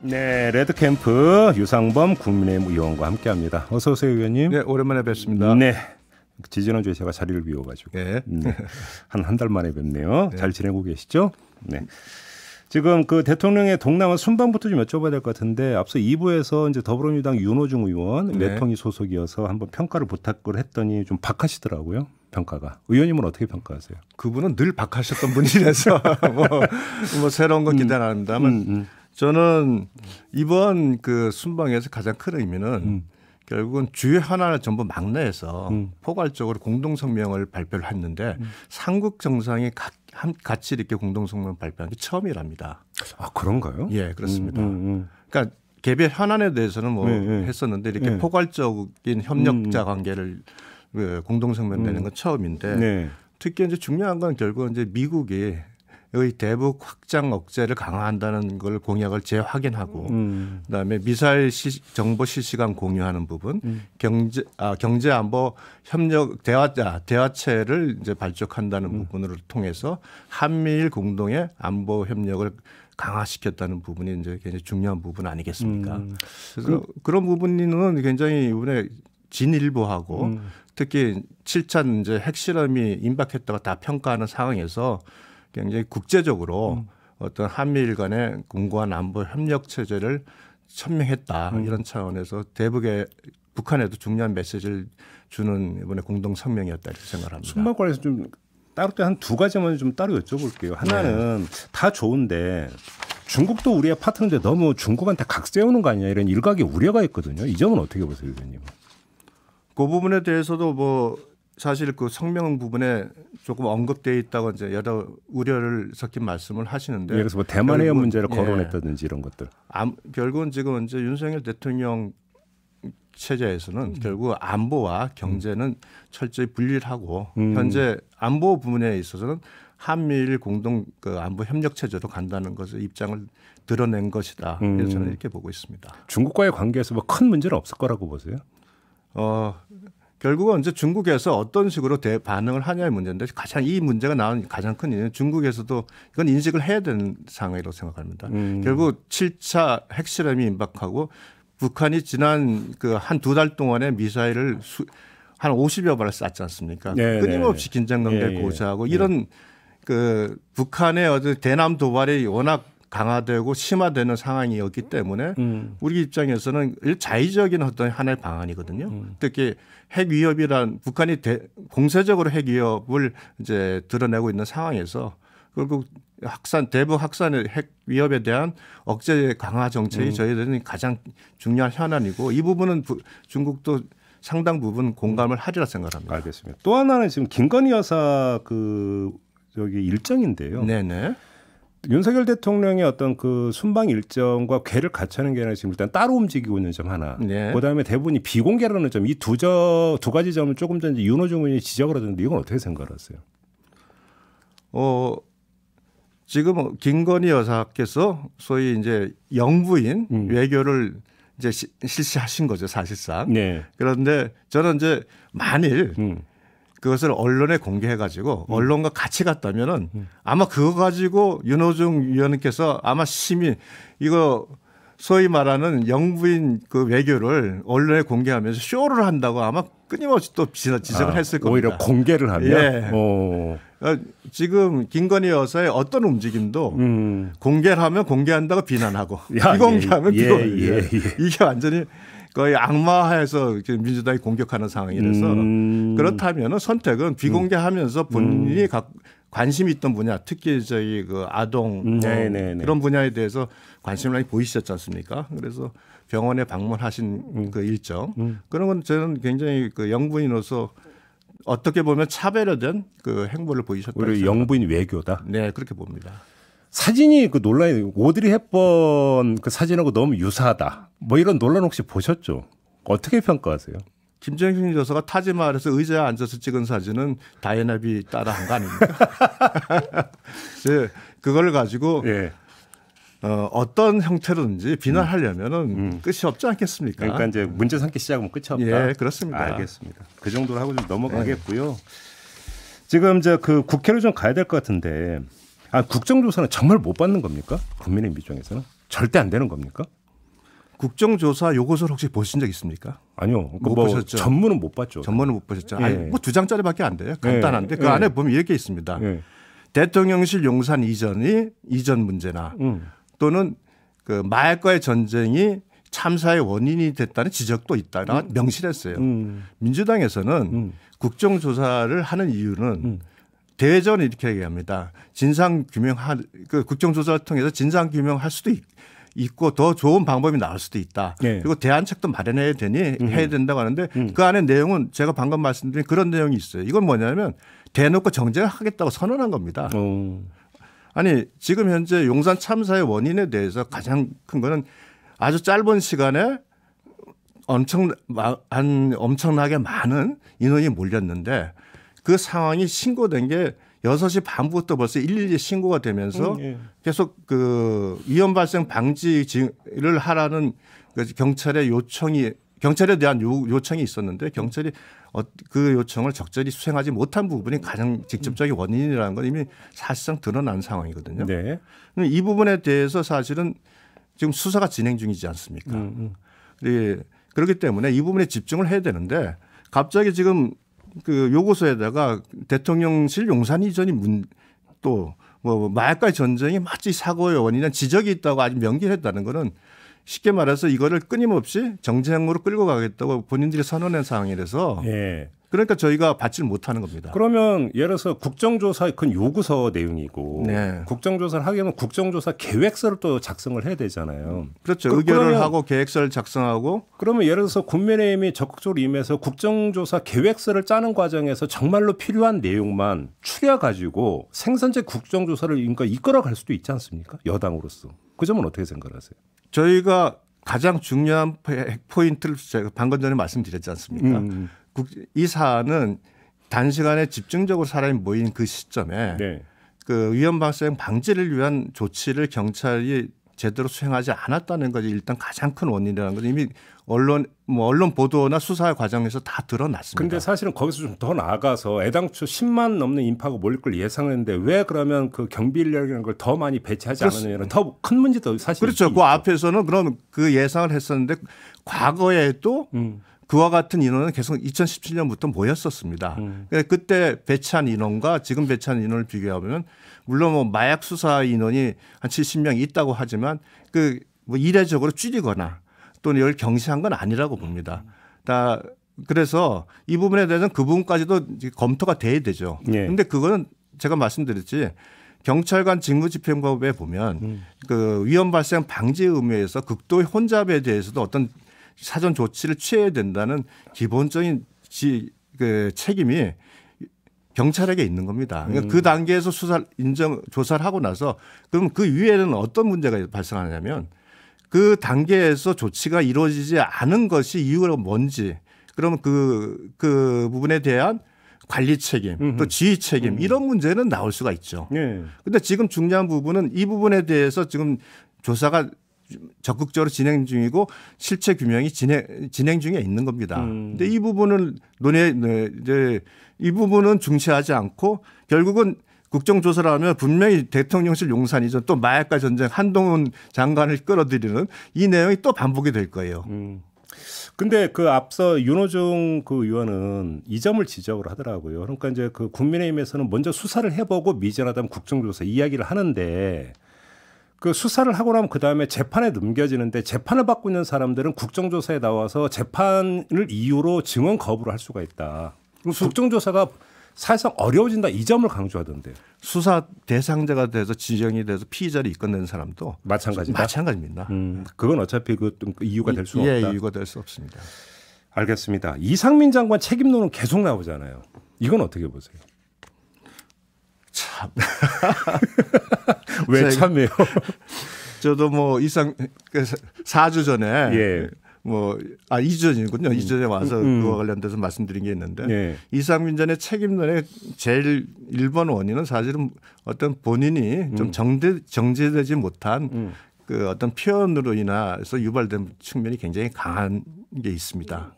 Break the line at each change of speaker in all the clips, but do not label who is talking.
네, 레드캠프 유상범 국민의힘 의원과 함께합니다. 어서 오세요, 의원님. 네, 오랜만에 뵙습니다. 네. 지지난주에 제가 자리를 비워가지고 네. 네. 음, 한한 달 만에 뵙네요. 네. 잘 지내고 계시죠? 네. 지금 그 대통령의 동남아 순방부터 좀 여쭤봐야 될 것 같은데 앞서 2부에서 이제 더불어민주당 윤호중 의원 네. 외통위 소속이어서 한번 평가를 부탁을 했더니 좀 박하시더라고요. 평가가 의원님은 어떻게 평가하세요? 그분은 늘
박하셨던 분이라서 뭐, 뭐, 새로운 건 음. 기대는 안한다면 음, 음, 음. 저는 이번 그 순방에서 가장 큰 의미는 음. 결국은 주요 하나를 전부 막내에서 음. 포괄적으로 공동성명을 발표를 했는데 음. 삼국 정상이 각, 같이 이렇게 공동성명 발표한 게 처음이랍니다. 아 그런가요? 예, 그렇습니다. 음, 음, 음. 그러니까 개별 현안에 대해서는 뭐 네, 네. 했었는데 이렇게 네. 포괄적인 협력자 관계를 그 공동성명 내는 건 처음인데 네. 특히 이제 중요한 건 결국은 이제 미국이 의 대북 확장 억제를 강화한다는 걸 공약을 재확인하고 음. 그다음에 미사일 시, 정보 실시간 공유하는 부분 음. 경제 아 경제 안보 협력 대화 아, 대화체를 이제 발족한다는 음. 부분으로 통해서 한미일 공동의 안보 협력을 강화시켰다는 부분이 이제 굉장히 중요한 부분 아니겠습니까? 음. 그래서 그 그런 부분은 굉장히 이번에 진일보하고 음. 특히 7차 이제 핵실험이 임박했다고 다 평가하는 상황에서 굉장히 국제적으로 음. 어떤 한미일 간의 공고와 남북 협력 체제를 천명했다 음. 이런 차원에서 대북에 북한에도 중요한 메시지를 주는 이번에 공동 성명이었다 이렇게 생각합니다.
순방 관련해서 좀 따로 한두 가지만 좀 따로 여쭤볼게요. 하나는 네. 다 좋은데 중국도 우리의 파트너인데 너무
중국한테 각 세우는 거 아니냐 이런 일각의 우려가 있거든요. 이 점은 어떻게 보세요, 교수님? 그 부분에 대해서도 뭐 사실 그 성명 부분에 조금 언급돼 있다고 이제 여러 우려를 섞인 말씀을 하시는데 예를 들어서 뭐 대만 해협 문제를 예. 거론했다든지 예, 이런 것들. 암, 결국은 지금 이제 윤석열 대통령 체제에서는 음. 결국 안보와 경제는 음. 철저히 분리를 하고 음. 현재 안보 부분에 있어서는 한미일 공동 그 안보 협력 체제로 간다는 것을 입장을 드러낸 것이다. 그래서 저는 음. 이렇게 보고 있습니다. 중국과의 관계에서 뭐 큰 문제는 없을 거라고 보세요? 어 결국은 이제 중국에서 어떤 식으로 대, 반응을 하냐의 문제인데 가장 이 문제가 나온 가장 큰 이유는 중국에서도 이건 인식을 해야 되는 상황이라고 생각합니다. 음. 결국 7차 핵실험이 임박하고 북한이 지난 그 한 두 달 동안에 미사일을 수, 한 50여 발을 쐈지 않습니까? 네네. 네, 끊임없이 네. 긴장 관계 예, 예. 고조하고 이런 예. 그 북한의 어떤 대남 도발이 워낙 강화되고 심화되는 상황이었기 음. 때문에 음. 우리 입장에서는 자의적인 어떤 하나의 방안이거든요. 음. 특히 핵 위협이란 북한이 대, 공세적으로 핵 위협을 이제 드러내고 있는 상황에서 결국 확산 대북 확산의 핵 위협에 대한 억제 강화 정책이 음. 저희들은 가장 중요한 현안이고 이 부분은 부, 중국도 상당 부분 공감을 하리라 생각합니다. 알겠습니다.
또 하나는 지금 김건희 여사 그 저기 일정인데요. 네네. 윤석열 대통령의 어떤 그 순방 일정과 궤를 갖추는 게 아니라 지금 일단 따로 움직이고 있는 점 하나. 네. 그다음에 대부분이 비공개라는 점이 두 저두 두 가지 점을 조금 전에 윤호중 의원이 지적을 하던데 이건 어떻게 생각하세요?
어 지금 김건희 여사께서 소위 이제 영부인 음. 외교를 이제 시, 실시하신 거죠 사실상. 네. 그런데 저는 이제 만일 음. 그것을 언론에 공개해가지고 음. 언론과 같이 갔다면은 음. 아마 그거 가지고 윤호중 위원님께서 아마 심히 이거 소위 말하는 영부인 그 외교를 언론에 공개하면서 쇼를 한다고 아마 끊임없이 또 지적을 아, 했을 겁니다. 오히려 공개를 하면. 예. 어, 지금 김건희 여사의 어떤 움직임도 음. 공개를 하면 공개한다고 비난하고 야, 비공개하면 예, 예 비공개. 예, 예, 이게 완전히 거의 악마해서 민주당이 공격하는 상황이돼서 음. 그렇다면 선택은 비공개하면서 음. 본인이 음. 각 관심이 있던 분야, 특히 저희 그 아동 네네네. 음. 뭐 네, 네. 그런 분야에 대해서 관심을 많이 보이셨지 않습니까? 그래서 병원에 방문하신 음. 그 일정 음. 그런 건 저는 굉장히 그 영부인으로서 어떻게 보면 차별화된 그 행보를 보이셨다. 오히려 영부인 외교다. 네, 그렇게 봅니다.
사진이 그 논란이 오드리 헵번 그 사진하고
너무 유사하다. 뭐 이런 논란 혹시 보셨죠? 어떻게 평가하세요? 김정희 교사가타지마을에서 의자에 앉아서 찍은 사진은 다이애나비 따라한 거 아닙니까? 네, 그걸 가지고 예. 어, 어떤 형태로든지 비난하려면은 음, 음. 끝이 없지 않겠습니까? 그러니까 이제 문제 삼기 시작하면 끝이 없다. 예, 그렇습니다. 알겠습니다.
그 정도로 하고 좀 네. 넘어가겠고요. 예. 지금 이제 그 국회로 좀 가야 될 것 같은데 아, 국정조사는 정말 못 받는 겁니까? 국민의힘 입장에서는 절대 안 되는 겁니까?
국정조사 요것을 혹시 보신 적 있습니까? 아니요. 못뭐 보셨죠. 전문은 못 봤죠. 전문은 못 보셨죠. 예. 아니, 뭐 두 장짜리밖에 안 돼요. 예. 간단한데 그 예. 그 안에 보면 이렇게 있습니다. 예. 대통령실 용산 이전이 이전 문제나 음. 또는 그 마약과의 전쟁이 참사의 원인이 됐다는 지적도 있다 음. 명실했어요 음. 민주당에서는 음. 국정조사를 하는 이유는 음. 대전 이렇게 얘기합니다. 진상 규명할 그 국정조사를 통해서 진상 규명할 수도 있, 있고 더 좋은 방법이 나올 수도 있다. 네. 그리고 대안책도 마련해야 되니 음. 해야 된다고 하는데 음. 그 안에 내용은 제가 방금 말씀드린 그런 내용이 있어요. 이건 뭐냐면 대놓고 정쟁 하겠다고 선언한 겁니다. 오. 어. 아니 지금 현재 용산 참사의 원인에 대해서 가장 큰 거는 아주 짧은 시간에 엄청 한 엄청나게 많은 인원이 몰렸는데 그 상황이 신고된 게 6시 반부터 벌써 112 신고가 되면서 음, 예. 계속 그 위험 발생 방지를 하라는 그 경찰의 요청이 경찰에 대한 요, 청이 있었는데 경찰이 어, 그 요청을 적절히 수행하지 못한 부분이 가장 직접적인 음. 원인이라는 건 이미 사실상 드러난 상황이거든요. 네. 이 부분에 대해서 사실은 지금 수사가 진행 중이지 않습니까? 음, 음. 예, 그렇기 때문에 이 부분에 집중을 해야 되는데 갑자기 지금 그 요구서에다가 대통령실 용산 이전이 문, 또, 뭐, 마약과 전쟁이 마치 사고의 원인이나 지적이 있다고 아주 명기했다는 거는 쉽게 말해서 이거를 끊임없이 정쟁으로 끌고 가겠다고 본인들이 선언한 상황이라서 예. 그러니까 저희가 받지를 못하는 겁니다. 그러면 예를 들어서 국정조사 의큰 요구서
내용이고 네. 국정조사를 하게 되는 국정조사 계획서를 또 작성을 해야 되잖아요. 그렇죠. 그, 의견을 하고 계획서를 작성하고 그러면 예를 들어서 국민의힘이 적극적으로 임해서 국정조사 계획서를 짜는 과정에서 정말로 필요한 내용만 추려 가지고 생산적 국정조사를 그러니까 이끌어 갈 수도 있지 않습니까? 여당으로서. 그 점은 어떻게 생각하세요? 저희가
가장 중요한 포인트를 제가 방금 전에 말씀드렸지 않습니까? 음. 이 사안은 단시간에 집중적으로 사람이 모인 그 시점에 네. 그 위험 발생 방지를 위한 조치를 경찰이 제대로 수행하지 않았다는 것이 일단 가장 큰 원인이라는 건 이미 언론 뭐 언론 보도나 수사 과정에서 다 드러났습니다.
그런데 사실은 거기서 좀 더 나아가서 애당초 10만 넘는 인파가 몰릴 걸 예상했는데 왜 그러면
그 경비 인력이라는 걸 더 많이 배치하지 않았느냐는 더 큰 문제도 사실 그렇죠. 그 있죠. 앞에서는 그럼 그 예상을 했었는데 과거에도 음. 그와 같은 인원은 계속 2017년부터 모였었습니다. 음. 그러니까 그때 배치한 인원과 지금 배치한 인원을 비교하면 물론 뭐 마약 수사 인원이 한7 0명 있다고 하지만 그 뭐 이례적으로 줄이거나 또는 열 경시한 건 아니라고 봅니다. 다 그래서 이 부분에 대해서는 그 부분까지도 검토가 돼야 되죠. 그런데 예. 그거는 제가 말씀드렸지 경찰관 직무집행법에 보면 음. 그 위험 발생 방지 의무에서 극도의 혼잡에 대해서도 어떤 사전 조치를 취해야 된다는 기본적인 지, 그 책임이 경찰에게 있는 겁니다. 그러니까 그 음. 그 단계에서 수사 인정 조사를 하고 나서 그럼 그 위에는 어떤 문제가 발생하냐면 그 단계에서 조치가 이루어지지 않은 것이 이유가 뭔지 그러면 그그 그 부분에 대한 관리 책임 음흠. 또 지휘 책임 음. 이런 문제는 나올 수가 있죠. 그런데 예. 지금 중요한 부분은 이 부분에 대해서 지금 조사가 적극적으로 진행 중이고 실체 규명이 진행 진행 중에 있는 겁니다. 음. 근데 이 부분을 논의 네, 이제 이 부분은 중시하지 않고 결국은 국정조사를 하면 분명히 대통령실 용산 이전 또 마약과 전쟁 한동훈 장관을 끌어들이는 이 내용이 또 반복이 될 거예요. 음. 근데 그 앞서 윤호중 그 의원은
이 점을 지적을 하더라고요. 그러니까 이제 그 국민의힘에서는 먼저 수사를 해보고 미진하다면 국정조사 이야기를 하는데 그 수사를 하고 나면 그 다음에 재판에 넘겨지는데 재판을 받고 있는 사람들은 국정조사에 나와서 재판을 이유로 증언 거부를 할 수가 있다. 수, 국정조사가 사실상 어려워진다 이 점을 강조하던데요. 수사 대상자가 돼서 지정이 돼서 피의자를 입건된 사람도 마찬가지다. 마찬가지입니다. 음, 그건 어차피 그 이유가 될수 예, 없다. 예, 이유가 될 수 없습니다. 알겠습니다. 이상민 장관 책임론은 계속 나오잖아요. 이건 어떻게 보세요?
참. 왜 참해요? 저도 뭐 이상 4주 그 전에 예. 뭐아 2주 전이군요. 2주 음. 전에 와서 음, 음. 그와 관련돼서 말씀드린 게 있는데 예. 이상민 전의 책임론의 제일 1번 원인은 사실은 어떤 본인이 음. 좀 정제 정제되지 못한 음. 그 어떤 표현으로 인해서 유발된 측면이 굉장히 강한 게 있습니다.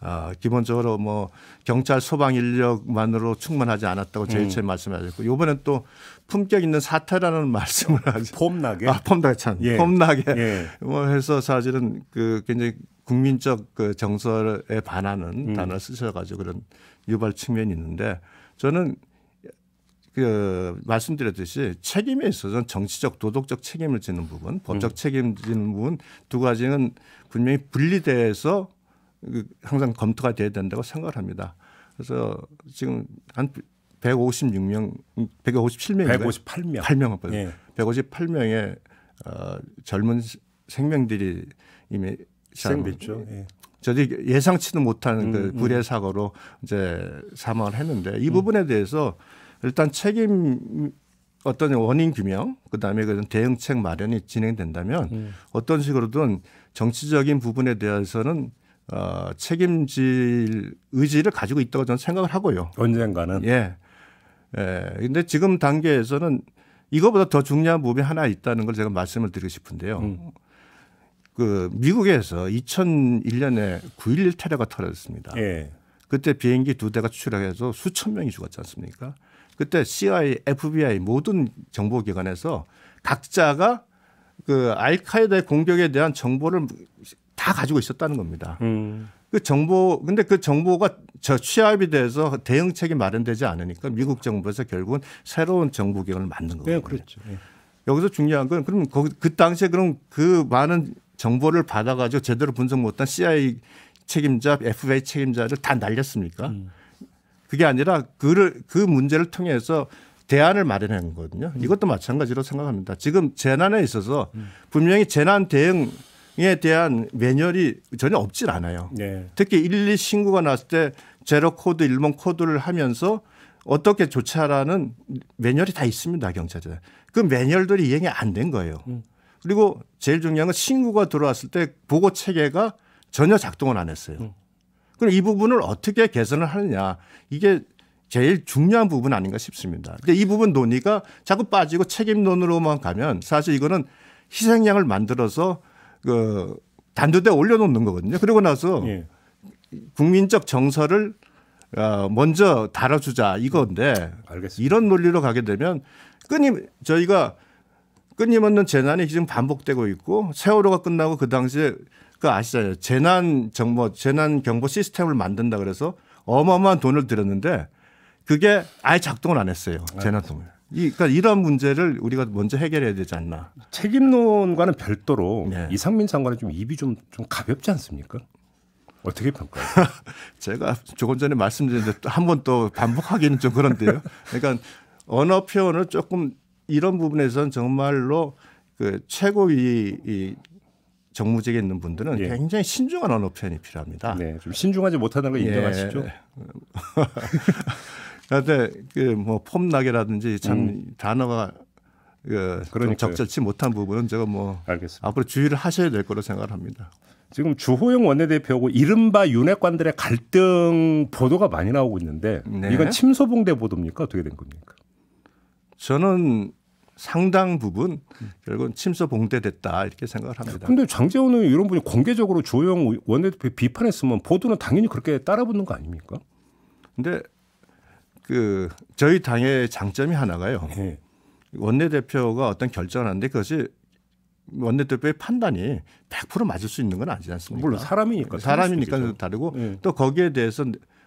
어, 기본적으로 뭐 경찰 소방 인력만으로 충분하지 않았다고 제일희 음. 처에 말씀하셨고 요번엔 또 품격 있는 사태라는 말씀을 아, 하죠. 폼나게. 아, 폼나게 참. 예. 폼나게. 예. 뭐 해서 사실은 그 굉장히 국민적 그 정서에 반하는 음. 단어를 쓰셔가지고 그런 유발 측면이 있는데 저는 그 말씀드렸듯이 책임에 있어서 정치적 도덕적 책임을 지는 부분, 법적 음. 책임지는 부분 두 가지는 분명히 분리돼서 그 항상 검토가 돼야 된다고 생각을 합니다. 그래서 지금 한 156명, 1 5 7명 158명. 8명 예. 158명의 어, 젊은 생명들이 이미 생겼죠. 예. 저도 예상치도 못한 음, 그 음. 불의 사고로 이제 사망을 했는데 이 음. 부분에 대해서 일단 책임 어떤 원인 규명 그다음에 그 대응책 마련이 진행된다면 음. 어떤 식으로든 정치적인 부분에 대해서는 어, 책임질 의지를 가지고 있다고 저는 생각을 하고요. 언젠가는. 예. 예. 근데 지금 단계에서는 이거보다 더 중요한 부분이 하나 있다는 걸 제가 말씀을 드리고 싶은데요. 음. 그 미국에서 2001년에 9.11 테러가 터졌습니다. 예. 그때 비행기 두 대가 추락해서 수천 명이 죽었지 않습니까? 그때 CIA, FBI 모든 정보기관에서 각자가 그 알카에다의 공격에 대한 정보를 다 가지고 있었다는 겁니다. 음. 그 정보 근데 그 정보가 저 취합에 대서 대응책이 마련되지 않으니까 미국 정부에서 결국은 새로운 정부 개혁을 만든 거예요. 네, 그렇죠. 네. 여기서 중요한 건 그럼 거기 그 당시에 그럼 그 많은 정보를 받아가지고 제대로 분석 못한 CIA 책임자, FBI 책임자를 다 날렸습니까? 음. 그게 아니라 그를 그 문제를 통해서 대안을 마련한 거거든요. 음. 이것도 마찬가지로 생각합니다. 지금 재난에 있어서 음. 분명히 재난 대응 에 대한 매뉴얼이 전혀 없질 않아요. 네. 특히 112 신고가 났을 때 제로 코드, 일본 코드를 하면서 어떻게 조치하라는 매뉴얼이 다 있습니다, 경찰들. 그 매뉴얼들이 이행이 안 된 거예요. 음. 그리고 제일 중요한 건 신고가 들어왔을 때 보고 체계가 전혀 작동을 안 했어요. 음. 그럼 이 부분을 어떻게 개선을 하느냐. 이게 제일 중요한 부분 아닌가 싶습니다. 근데 이 부분 논의가 자꾸 빠지고 책임론으로만 가면 사실 이거는 희생양을 만들어서 그 단두대 올려놓는 거거든요. 그리고 나서 예. 국민적 정서를 아, 먼저 달아주자 이건데 알겠습니다. 이런 논리로 가게 되면 끊임 저희가 끊임없는 재난이 지금 반복되고 있고 세월호가 끝나고 그 당시에 그 아시잖아요 재난 정보 재난 경보 시스템을 만든다 그래서 어마어마한 돈을 들였는데 그게 아예 작동을 안 했어요 아, 재난통을. 이, 그러니까 이런 문제를 우리가 먼저 해결해야 되지 않나. 책임론과는 별도로 네. 이상민 장관의 좀 입이 좀, 좀 가볍지 않습니까? 어떻게 평가해요? 제가 조금 전에 말씀드렸는데 한 번 또 반복하기는 좀 그런데요. 그러니까 언어 표현을 조금 이런 부분에서는 정말로 그 최고위 이 정무직에 있는 분들은 예. 굉장히 신중한 언어 표현이 필요합니다. 네, 좀 신중하지 못하다는 걸 예. 인정하시죠? 예. 그런데 그 뭐 폼나게라든지 참 음. 단어가 그그 적절치 못한 부분은 제가 뭐 알겠습니다. 앞으로 주의를 하셔야 될
거로 생각합니다. 지금 주호영 원내대표하고 이른바 윤핵관들의 갈등 보도가 많이 나오고 있는데 네. 이건 침소봉대 보도입니까 어떻게 된 겁니까? 저는 상당 부분 결국은 침소봉대됐다 이렇게 생각을 합니다. 근데 장재원 의원 이런 분이 공개적으로 주호영 원내대표 비판했으면 보도는 당연히 그렇게 따라붙는 거 아닙니까?
근데 그 저희 당의 장점이 하나가요. 네. 원내대표가 어떤 결정하는데 그것이 원내대표의 판단이 100% 맞을 수 있는 건 아니지 않습니까? 물론 사람이니까. 사람이니까 다르고 네. 또 거기에 대해서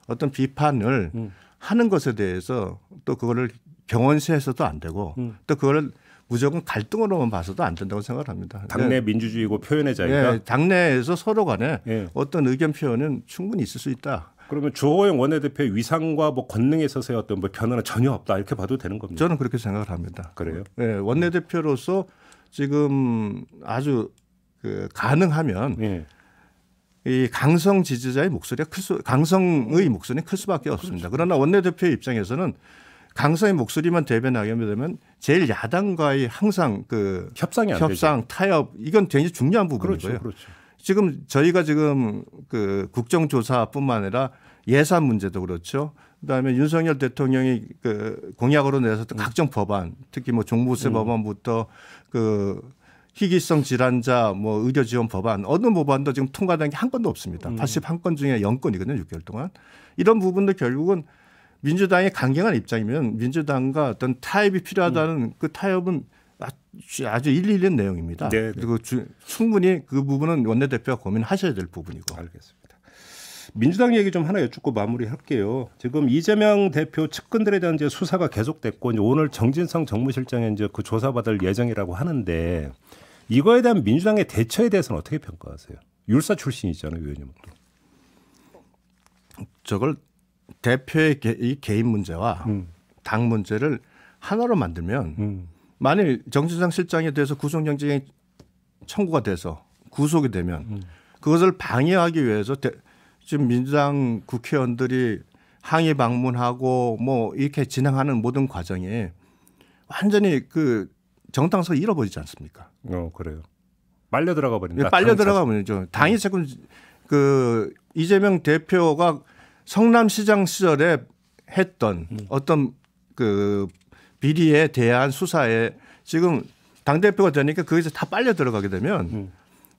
어떤 비판을 음. 하는 것에 대해서 또 그거를 경원시해서도 안 되고 음. 또 그거를 무조건 갈등으로만 봐서도 안 된다고 생각을 합니다. 당내 네.
민주주의고 표현의 자유가 네.
당내에서 서로 간에 예. 어떤 의견 표현은 충분히 있을 수 있다. 그러면 주호영
원내대표의 위상과 뭐 권능에 있어서의 어떤 뭐 변화는 전혀 없다 이렇게 봐도 되는 겁니다. 저는
그렇게 생각을 합니다. 그래요? 네, 원내대표로서 지금 아주 그 가능하면 네. 이 강성 지지자의 목소리가 클 수, 강성의 목소리는 클 수밖에 없습니다. 그렇죠. 그러나 원내대표의 입장에서는 강성의 목소리만 대변하게 되면 제일 야당과의 항상 그 협상이 협상 되죠. 타협 이건 굉장히 중요한 부분이고요. 그렇죠, 그렇죠. 지금 저희가 지금 그 국정조사뿐만 아니라 예산 문제도 그렇죠. 그다음에 윤석열 대통령이 그 공약으로 내세웠던 음. 각종 법안, 특히 뭐 종부세 음. 법안부터 그 희귀성 질환자 뭐 의료 지원 법안 어느 법안도 지금 통과된 게 한 건도 없습니다. 음. 81건 중에 0건이거든요. 6개월 동안. 이런 부분도 결국은 민주당의 강경한 입장이면 민주당과 어떤 타협이 필요하다는 음. 그 타협은 아주 일일있 내용입니다. 네네. 네. 그리고 주, 충분히 그 부분은 원내대표가 고민하셔야 될 부분이고. 알겠습니다. 민주당 얘기 좀 하나 여쭙고
마무리할게요. 지금 이재명 대표 측근들에 대한 이제 수사가 계속됐고 이제 오늘 정진상 정무실장의 이제 그 조사받을 예정이라고 하는데 이거에 대한 민주당의 대처에 대해서는 어떻게 평가하세요?
율사 출신이잖아요, 의원님도. 저걸 대표의 개, 인 문제와 음. 당 문제를 하나로 만들면 음. 만일 정진상 실장에 대해서 구속영장이 청구가 돼서 구속이 되면 음. 그것을 방해하기 위해서 대, 지금 민주당 국회의원들이 항의 방문하고 뭐 이렇게 진행하는 모든 과정이 완전히 그정당성 잃어버리지 않습니까? 어 그래요. 빨려 들어가 버린다. 예, 빨려 들어가 버리죠. 음. 당이 지금 그 이재명 대표가 성남시장 시절에 했던 음. 어떤 그 비리에 대한 수사에 지금 당 대표가 되니까 거기서 그 다 빨려 들어가게 되면 음.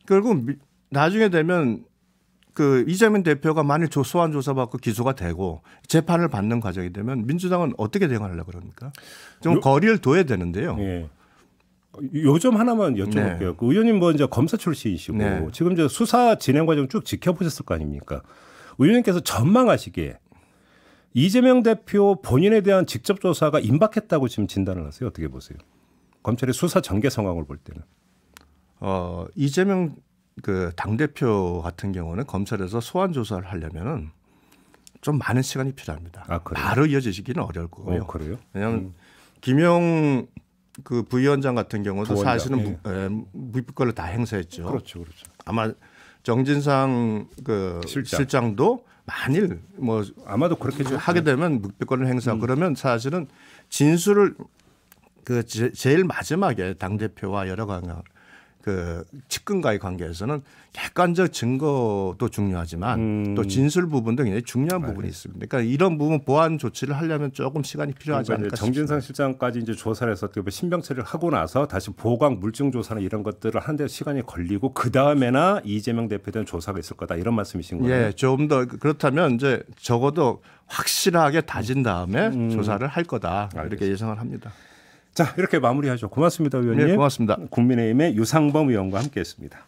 결국 나중에 되면 그 이재명 대표가 만일 조소한 조사받고 기소가 되고 재판을 받는 과정이 되면 민주당은 어떻게 대응하려 고 그럽니까? 좀 요, 거리를 둬야 되는데요. 네. 예. 요점 하나만 여쭤볼게요. 네. 그 의원님 뭐 이제 검사 출신이시고
네. 지금 저 수사 진행 과정 쭉 지켜보셨을 거 아닙니까? 의원님께서 전망하시기에 이재명 대표 본인에 대한 직접 조사가 임박했다고 지금 진단을 하세요. 어떻게
보세요? 검찰의 수사 전개 상황을 볼 때는. 어, 이재명 그당 대표 같은 경우는 검찰에서 소환 조사를 하려면은 좀 많은 시간이 필요합니다. 아, 바로 이어지기는 어려울 거고요. 어, 그래요? 왜냐하면 음. 김영 그 부위원장 같은 경우도 부원장. 사실은 예. 무비권을 예, 다 행사했죠. 그렇죠, 그렇죠. 아마 정진상 그 실장. 실장도 만일 뭐 아마도 그렇게 네. 하게 되면 묵비권을 행사 음. 그러면 사실은 진술을 그 제, 제일 마지막에 당 대표와 여러 강그 측근과의 관계에서는 객관적 증거도 중요하지만 음. 또 진술 부분도 굉장히 중요한 아, 부분이 예. 있습니다. 그러니까 이런 부분 보완 조치를 하려면 조금 시간이 필요하지 그러니까 않을까 정진상 실장까지 이제 조사를
해서 어떻게 뭐 신병체를 하고 나서 다시 보강 물증 조사나 이런 것들을 하는데 시간이 걸리고 그
다음에나 이재명 대표에 대한 조사가 있을 거다 이런 말씀이신 거예요? 예, 좀 더 그렇다면 이제 적어도 확실하게 다진 다음에 음. 조사를 할 거다 알겠습니다. 이렇게 예상을 합니다.
자, 이렇게 마무리하죠. 고맙습니다, 위원님. 네, 고맙습니다. 국민의힘의 유상범 의원과 함께했습니다.